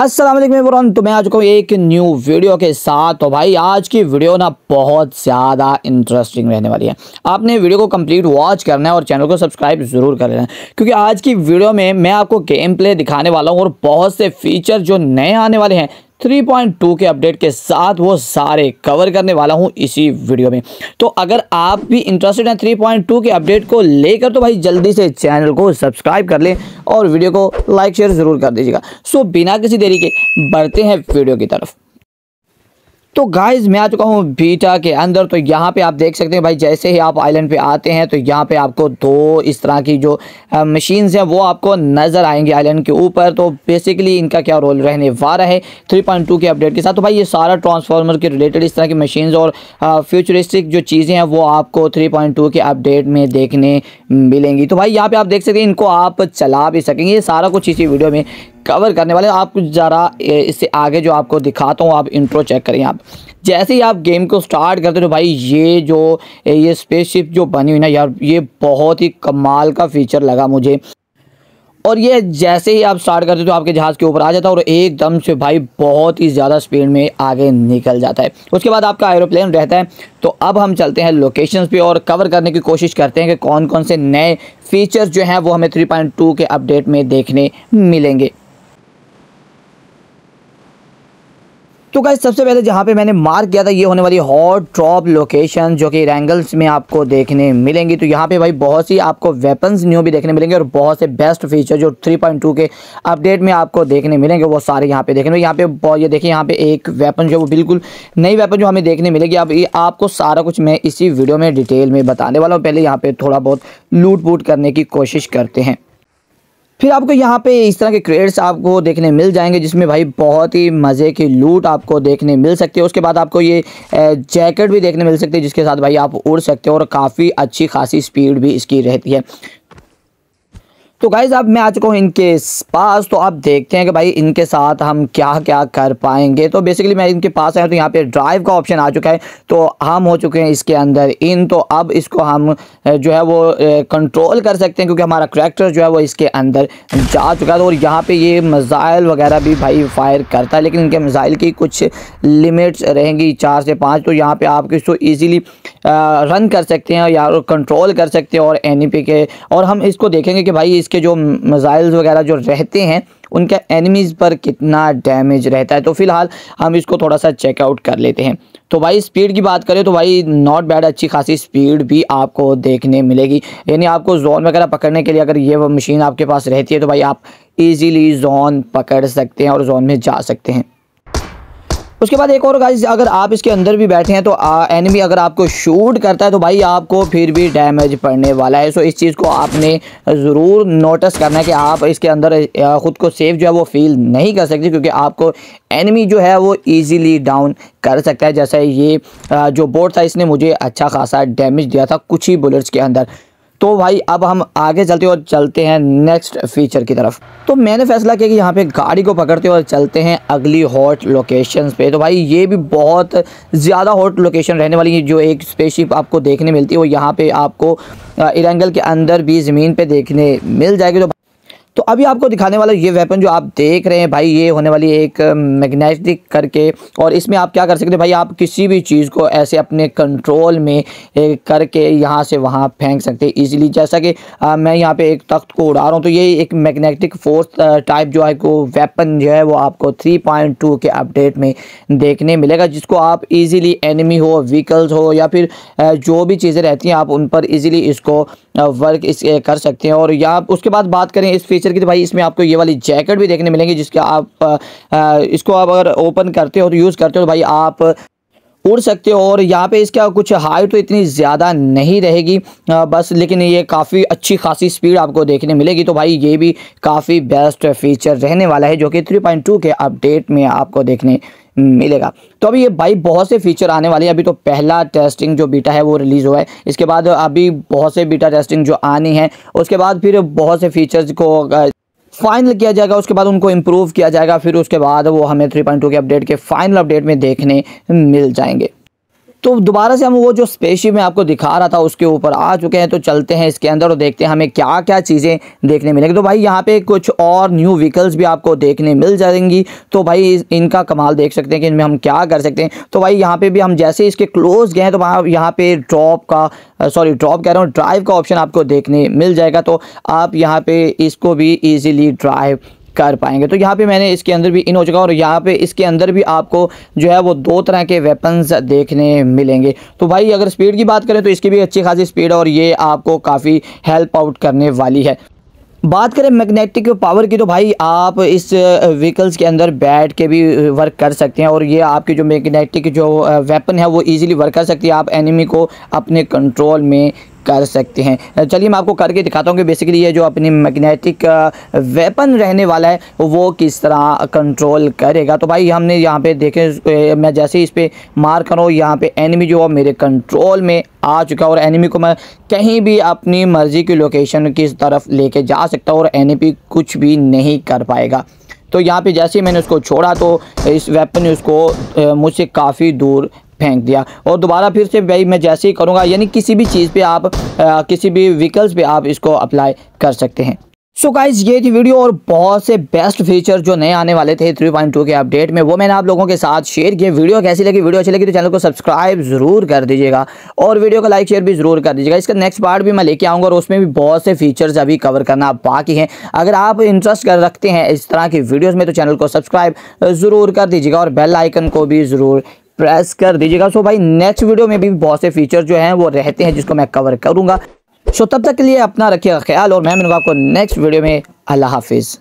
असलम तो मैं आ चुका हूँ एक न्यू वीडियो के साथ तो भाई आज की वीडियो ना बहुत ज़्यादा इंटरेस्टिंग रहने वाली है आपने वीडियो को कंप्लीट वॉच करना है और चैनल को सब्सक्राइब ज़रूर कर लेना है क्योंकि आज की वीडियो में मैं आपको गेम प्ले दिखाने वाला हूँ और बहुत से फीचर जो नए आने वाले हैं 3.2 के अपडेट के साथ वो सारे कवर करने वाला हूँ इसी वीडियो में तो अगर आप भी इंटरेस्टेड हैं 3.2 के अपडेट को लेकर तो भाई जल्दी से चैनल को सब्सक्राइब कर लें और वीडियो को लाइक शेयर ज़रूर कर दीजिएगा सो बिना किसी देरी के बढ़ते हैं वीडियो की तरफ तो गाइज मैं आ चुका हूँ बीटा के अंदर तो यहाँ पे आप देख सकते हैं भाई जैसे ही आप आइलैंड पे आते हैं तो यहाँ पे आपको दो इस तरह की जो मशीन्स हैं वो आपको नज़र आएंगे आइलैंड के ऊपर तो बेसिकली इनका क्या रोल रहने वाला है 3.2 के अपडेट के साथ तो भाई ये सारा ट्रांसफार्मर के रिलेटेड इस तरह की मशीन और फ्यूचरिस्टिक जो चीज़ें हैं वो आपको थ्री के अपडेट में देखने मिलेंगी तो भाई यहाँ पर आप देख सकते हैं इनको आप चला भी सकेंगे ये सारा कुछ इसी वीडियो में कवर करने वाले कुछ ज़रा इससे आगे जो आपको दिखाता हूँ आप इंट्रो चेक करें आप जैसे ही आप गेम को स्टार्ट करते हो तो भाई ये जो ये स्पेसशिप जो बनी हुई ना यार ये बहुत ही कमाल का फीचर लगा मुझे और ये जैसे ही आप स्टार्ट करते हो तो आपके जहाज़ के ऊपर आ जाता है और एकदम से भाई बहुत ही ज़्यादा स्पीड में आगे निकल जाता है उसके बाद आपका एरोप्लेन रहता है तो अब हम चलते हैं लोकेशन पे और कवर करने की कोशिश करते हैं कि कौन कौन से नए फीचर्स जो हैं वो हमें 3.2 के अपडेट में देखने मिलेंगे तो गाइज सबसे पहले जहाँ पे मैंने मार्क किया था ये होने वाली हॉट ड्रॉप लोकेशन जो कि रैंगल्स में आपको देखने मिलेंगी तो यहाँ पे भाई बहुत सी आपको वेपन्स न्यू भी देखने मिलेंगे और बहुत से बेस्ट फीचर जो 3.2 के अपडेट में आपको देखने मिलेंगे वो सारे यहाँ पे देखने यहाँ पे ये देखिए यहाँ पे एक वेपन जो वो बिल्कुल नई वेपन जो हमें देखने मिलेगी अब ये आपको सारा कुछ मैं इसी वीडियो में डिटेल में बताने वाला हूँ पहले यहाँ पर थोड़ा बहुत लूट करने की कोशिश करते हैं फिर आपको यहाँ पे इस तरह के क्रेड्स आपको देखने मिल जाएंगे जिसमें भाई बहुत ही मज़े की लूट आपको देखने मिल सकती है उसके बाद आपको ये जैकेट भी देखने मिल सकती है जिसके साथ भाई आप उड़ सकते हो और काफ़ी अच्छी खासी स्पीड भी इसकी रहती है तो गाइज अब मैं आ चुका हूँ इनके पास तो आप देखते हैं कि भाई इनके साथ हम क्या क्या कर पाएंगे तो बेसिकली मैं इनके पास आया तो यहाँ पे ड्राइव का ऑप्शन आ चुका है तो हम हो चुके हैं इसके अंदर इन तो अब इसको हम जो है वो कंट्रोल कर सकते हैं क्योंकि हमारा करैक्टर जो है वो इसके अंदर जा चुका है और यहाँ पर ये मिज़ाइल वगैरह भी भाई फायर करता है लेकिन इनके मिज़ाइल की कुछ लिमिट्स रहेंगी चार से पाँच तो यहाँ पर आप इसको ईजिली रन कर सकते हैं या कंट्रोल कर सकते हैं और एन के और हम इसको देखेंगे कि भाई इसके जो मिज़ाइल्स वगैरह जो रहते हैं उनका एनिमीज़ पर कितना डैमेज रहता है तो फिलहाल हम इसको थोड़ा सा चेकआउट कर लेते हैं तो भाई स्पीड की बात करें तो भाई नॉट बैड अच्छी खासी स्पीड भी आपको देखने मिलेगी यानी आपको जोन वगैरह पकड़ने के लिए अगर ये मशीन आपके पास रहती है तो भाई आप ईजीली जोन पकड़ सकते हैं और जोन में जा सकते हैं उसके बाद एक और गाइज अगर आप इसके अंदर भी बैठे हैं तो एनिमी अगर आपको शूट करता है तो भाई आपको फिर भी डैमेज पड़ने वाला है सो इस चीज़ को आपने ज़रूर नोटिस करना है कि आप इसके अंदर ख़ुद को सेफ जो है वो फील नहीं कर सकते क्योंकि आपको एनिमी जो है वो ईजीली डाउन कर सकता है जैसे ये जो बोर्ड था इसने मुझे अच्छा खासा डैमेज दिया था कुछ ही बुलेट्स के अंदर तो भाई अब हम आगे चलते और चलते हैं नेक्स्ट फीचर की तरफ तो मैंने फैसला किया कि यहाँ पे गाड़ी को पकड़ते और चलते हैं अगली हॉट लोकेशंस पे तो भाई ये भी बहुत ज़्यादा हॉट लोकेशन रहने वाली है जो एक स्पेसशिप आपको देखने मिलती है वो यहाँ पे आपको इरंगल के अंदर भी ज़मीन पे देखने मिल जाएगी तो तो अभी आपको दिखाने वाला ये वेपन जो आप देख रहे हैं भाई ये होने वाली एक मैग्नेटिक करके और इसमें आप क्या कर सकते हैं भाई आप किसी भी चीज़ को ऐसे अपने कंट्रोल में करके यहाँ से वहाँ फेंक सकते हैं ईजिली जैसा कि मैं यहाँ पे एक तख्त को उड़ा रहा हूँ तो ये एक मैग्नेटिक फोर्स टाइप जो है को वेपन जो है वो आपको थ्री के अपडेट में देखने मिलेगा जिसको आप ईज़िली एनिमी हो व्हीकल्स हो या फिर जो भी चीज़ें रहती हैं आप उन पर ईज़िली इसको वर्क इस कर सकते हैं और या उसके बाद बात करें इस फीचर की तो भाई इसमें आपको ये वाली जैकेट भी देखने मिलेंगी जिसके आप इसको आप अगर ओपन करते हो तो यूज़ करते हो तो भाई आप उड़ सकते हो और यहाँ पे इसका कुछ हाइट तो इतनी ज़्यादा नहीं रहेगी बस लेकिन ये काफ़ी अच्छी खासी स्पीड आपको देखने मिलेगी तो भाई ये भी काफ़ी बेस्ट फीचर रहने वाला है जो कि 3.2 के अपडेट में आपको देखने मिलेगा तो अभी ये भाई बहुत से फीचर आने वाले हैं अभी तो पहला टेस्टिंग जो बीटा है वो रिलीज़ हुआ है इसके बाद अभी बहुत से बीटा टेस्टिंग जो आनी है उसके बाद फिर बहुत से फीचर्स को फाइनल किया जाएगा उसके बाद उनको इम्प्रूव किया जाएगा फिर उसके बाद वो हमें थ्री पॉइंट टू के अपडेट के फाइनल अपडेट में देखने मिल जाएंगे तो दोबारा से हम वो जो स्पेशी में आपको दिखा रहा था उसके ऊपर आ चुके हैं तो चलते हैं इसके अंदर और देखते हैं हमें क्या क्या चीज़ें देखने मिलेंगी तो भाई यहाँ पे कुछ और न्यू व्हीकल्स भी आपको देखने मिल जाएंगी तो भाई इनका कमाल देख सकते हैं कि इनमें हम क्या कर सकते हैं तो भाई यहाँ पर भी हम जैसे इसके क्लोज गए हैं तो वहाँ यहाँ पर ड्रॉप का सॉरी ड्रॉप कह रहा हूँ ड्राइव का ऑप्शन आपको देखने मिल जाएगा तो आप यहाँ पर इसको भी ईजिली ड्राइव कर पाएंगे तो यहाँ पे मैंने इसके अंदर भी इन हो चुका और यहाँ पे इसके अंदर भी आपको जो है वो दो तरह के वेपन्स देखने मिलेंगे तो भाई अगर स्पीड की बात करें तो इसकी भी अच्छी खासी स्पीड और ये आपको काफ़ी हेल्प आउट करने वाली है बात करें मैग्नेटिक पावर की तो भाई आप इस व्हीकल्स के अंदर बैठ के भी वर्क कर सकते हैं और ये आपकी जो मैग्नेटिक जो वेपन है वो इजीली वर्क कर सकती है आप एनिमी को अपने कंट्रोल में कर सकते हैं चलिए मैं आपको करके दिखाता हूँ कि बेसिकली ये जो अपनी मैग्नेटिक वेपन रहने वाला है वो किस तरह कंट्रोल करेगा तो भाई हमने यहाँ पे देखें मैं जैसे ही इस पर मार करूँ यहाँ पे एनिमी जो है मेरे कंट्रोल में आ चुका है और एनिमी को मैं कहीं भी अपनी मर्ज़ी की लोकेशन की तरफ लेके जा सकता हूँ और एनिमी कुछ भी नहीं कर पाएगा तो यहाँ पे जैसे ही मैंने उसको छोड़ा तो इस वेपन ने उसको मुझसे काफ़ी दूर फेंक दिया और दोबारा फिर से भाई मैं जैसे ही करूँगा यानी किसी भी चीज़ पर आप आ, किसी भी व्हीकल्स पर आप इसको अप्लाई कर सकते हैं सो so गाइज ये थी वीडियो और बहुत से बेस्ट फीचर जो नए आने वाले थे 3.2 के अपडेट में वो मैंने आप लोगों के साथ शेयर किए वीडियो कैसी लगी वीडियो अच्छी लगी तो चैनल को सब्सक्राइब जरूर कर दीजिएगा और वीडियो को लाइक शेयर भी जरूर कर दीजिएगा इसका नेक्स्ट पार्ट भी मैं लेके आऊँगा और उसमें भी बहुत से फीचर्स अभी कवर करना बाकी हैं अगर आप इंटरेस्ट कर रखते हैं इस तरह की वीडियोज़ में तो चैनल को सब्सक्राइब ज़रूर कर दीजिएगा और बेल आइकन को भी ज़रूर प्रेस कर दीजिएगा सो भाई नेक्स्ट वीडियो में भी बहुत से फीचर जो हैं वो रहते हैं जिसको मैं कवर करूँगा सो तब तक के लिए अपना रखिएगा ख्याल और मैं मिलूंगा आपको नेक्स्ट वीडियो में अल्लाह हाफिज़